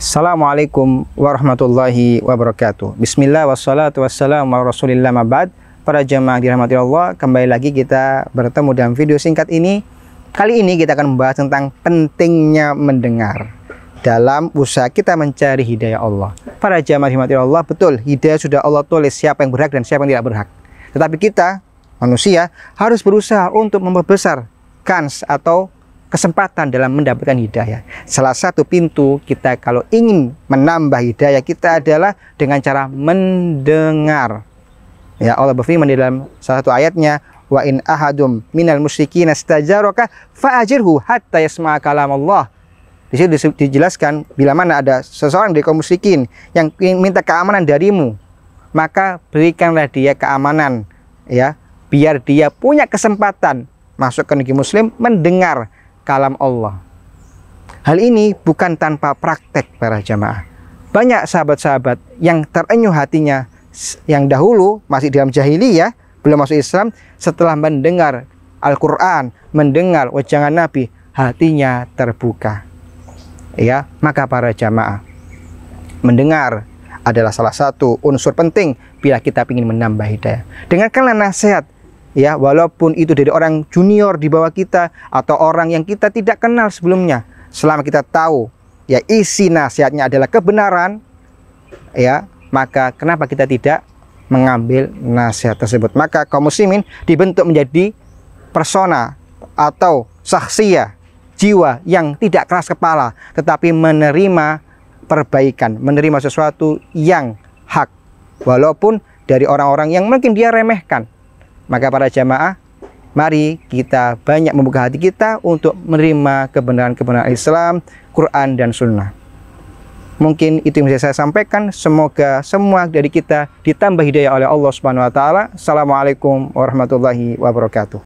Assalamualaikum warahmatullahi wabarakatuh. Bismillah wassalatu wassalamu ala rasulillah mabad. Para jemaah dirahmati Allah, kembali lagi kita bertemu dalam video singkat ini. Kali ini kita akan membahas tentang pentingnya mendengar dalam usaha kita mencari hidayah Allah. Para jemaah dirahmati Allah, betul hidayah sudah Allah tulis siapa yang berhak dan siapa yang tidak berhak. Tetapi kita manusia harus berusaha untuk memperbesar kans atau kesempatan dalam mendapatkan hidayah. Salah satu pintu kita kalau ingin menambah hidayah kita adalah dengan cara mendengar. Ya Allah berfirman di dalam salah satu ayatnya, "Wa in ahadum minal musyrikin astajaraka fa'ajirhu hatta yasma'a kalam Allah." Di situ dijelaskan bila mana ada seseorang dari kaum musyrikin yang minta keamanan darimu, maka berikanlah dia keamanan ya, biar dia punya kesempatan masuk ke negeri muslim mendengar kalam Allah. Hal ini bukan tanpa praktek para jamaah. Banyak sahabat-sahabat yang terenyuh hatinya yang dahulu masih dalam jahiliyah, belum masuk Islam, setelah mendengar Al-Quran, mendengar wajangan Nabi, hatinya terbuka. Ya, maka para jamaah mendengar adalah salah satu unsur penting bila kita ingin menambah hidayah. Dengarkanlah nasihat ya walaupun itu dari orang junior di bawah kita atau orang yang kita tidak kenal sebelumnya selama kita tahu ya isi nasihatnya adalah kebenaran ya maka kenapa kita tidak mengambil nasihat tersebut maka kaum muslimin dibentuk menjadi persona atau saksia jiwa yang tidak keras kepala tetapi menerima perbaikan menerima sesuatu yang hak walaupun dari orang-orang yang mungkin dia remehkan maka para jamaah, mari kita banyak membuka hati kita untuk menerima kebenaran-kebenaran Islam, Quran, dan Sunnah. Mungkin itu yang bisa saya sampaikan. Semoga semua dari kita ditambah hidayah oleh Allah Subhanahu wa taala. Assalamualaikum warahmatullahi wabarakatuh.